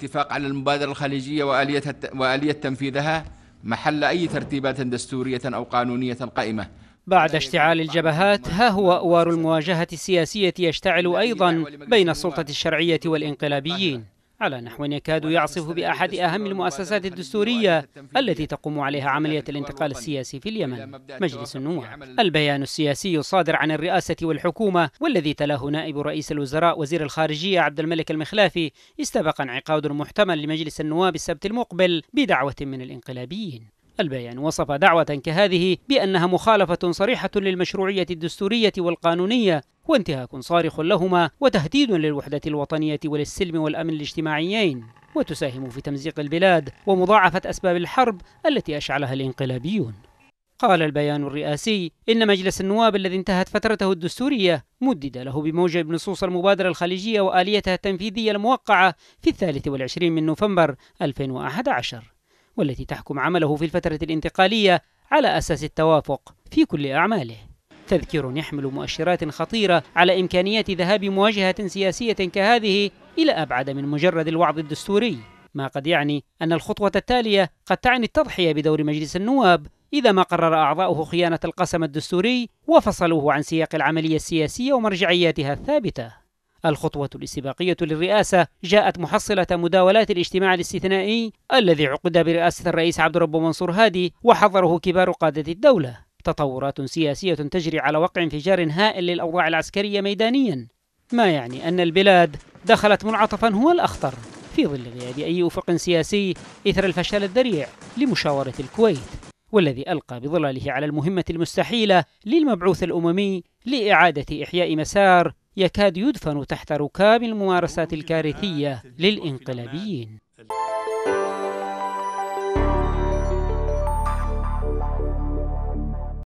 الاتفاق على المبادرة الخليجية وآلية, وآلية تنفيذها محل أي ترتيبات دستورية أو قانونية قائمة بعد اشتعال الجبهات ها هو أوار المواجهة السياسية يشتعل أيضا بين السلطة الشرعية والإنقلابيين على نحو يكاد يعصف بأحد أهم المؤسسات الدستورية التي تقوم عليها عملية الانتقال السياسي في اليمن مجلس النواب البيان السياسي الصادر عن الرئاسة والحكومة والذي تلاه نائب رئيس الوزراء وزير الخارجية عبد الملك المخلافي استبق انعقاد محتمل لمجلس النواب السبت المقبل بدعوة من الانقلابيين البيان وصف دعوة كهذه بأنها مخالفة صريحة للمشروعية الدستورية والقانونية وانتهاك صارخ لهما وتهديد للوحدة الوطنية وللسلم والأمن الاجتماعيين وتساهم في تمزيق البلاد ومضاعفة أسباب الحرب التي أشعلها الانقلابيون قال البيان الرئاسي إن مجلس النواب الذي انتهت فترته الدستورية مدد له بموجب نصوص المبادرة الخليجية وآليتها التنفيذية الموقعة في الثالث والعشرين من نوفمبر 2011 والتي تحكم عمله في الفترة الانتقالية على أساس التوافق في كل أعماله تذكير يحمل مؤشرات خطيرة على إمكانية ذهاب مواجهة سياسية كهذه إلى أبعد من مجرد الوعظ الدستوري ما قد يعني أن الخطوة التالية قد تعني التضحية بدور مجلس النواب إذا ما قرر أعضاؤه خيانة القسم الدستوري وفصلوه عن سياق العملية السياسية ومرجعياتها الثابتة الخطوة الاستباقية للرئاسة جاءت محصلة مداولات الاجتماع الاستثنائي الذي عقد برئاسة الرئيس عبد الرب منصور هادي وحضره كبار قادة الدولة تطورات سياسية تجري على وقع انفجار هائل للأوضاع العسكرية ميدانيا ما يعني أن البلاد دخلت منعطفا هو الأخطر في ظل غياب أي أفق سياسي إثر الفشل الذريع لمشاورة الكويت والذي ألقى بظلاله على المهمة المستحيلة للمبعوث الأممي لإعادة إحياء مسار يكاد يدفن تحت ركاب الممارسات الكارثية للإنقلابيين